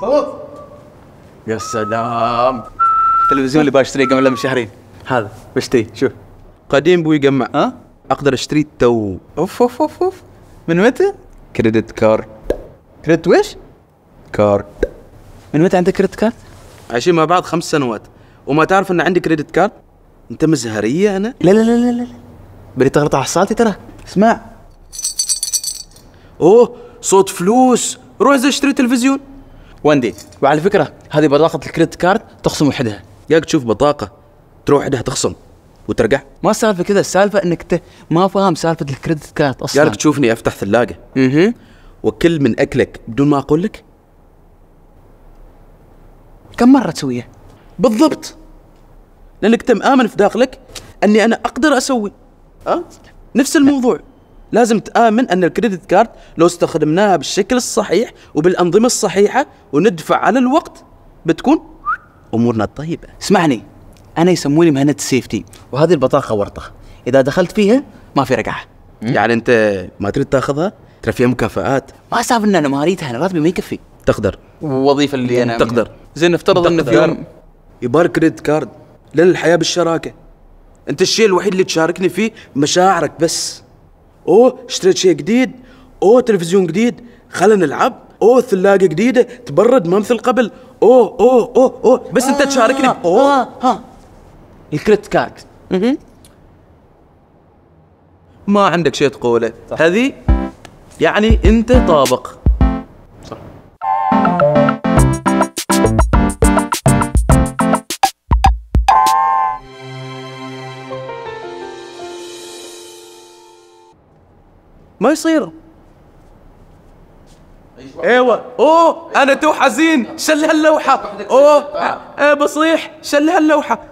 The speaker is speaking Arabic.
صوت يا سلام التلفزيون اللي بشتريه قبل من شهرين هذا بشتريه شوف قديم بوي يجمع ها اقدر اشتري تو اوف اوف اوف اوف من متى؟ كريدت كارد كريدت ويش؟ كارد من متى عندك كريدت كارد؟ عايشين مع بعض خمس سنوات وما تعرف ان عندي كريدت كارد؟ انت مزهريه انا؟ لا لا لا لا لا بدي تغلط على حصالتي ترى اسمع اوه صوت فلوس روح زي اشتري تلفزيون وان دي وعلى فكره هذه بطاقه الكريدت كارد تخصم وحدها ياك تشوف بطاقه تروح وحدها تخصم وترجع ما السالفه كذا السالفه انك ت... ما فاهم سالفه الكريدت كارد اصلا ياك تشوفني افتح ثلاجه اها وكل من اكلك بدون ما اقول لك كم مره تسويها بالضبط لانك تم امن في داخلك اني انا اقدر اسوي أه؟ نفس الموضوع لازم تآمن أن الكريدت كارد لو استخدمناها بالشكل الصحيح وبالأنظمة الصحيحة وندفع على الوقت بتكون أمورنا طيبة اسمعني أنا يسموني مهنة السيفتي وهذه البطاقة ورطة إذا دخلت فيها ما في رجعة يعني أنت ما تريد تاخذها ترى فيها مكافآت ما إن أنا ما أريدها أنا راتبي ما يكفي تقدر والوظيفة اللي أنا تقدر زين نفترض أن في يوم يبار كريدت كارد للحياة بالشراكة أنت الشيء الوحيد اللي تشاركني فيه مشاعرك بس اوه اشتريت شيء جديد اوه تلفزيون جديد خلينا نلعب اوه ثلاجه جديده تبرد ما مثل قبل اوه اوه اوه اوه بس انت تشاركني آه، اوه آه، ها آه. ها الكريت كاك ما عندك شيء تقوله هذه يعني انت طابق ما يصير ايوه, أيوة. اوه انا تو حزين شل هاللوحه اوه آه. بصيح شل هاللوحه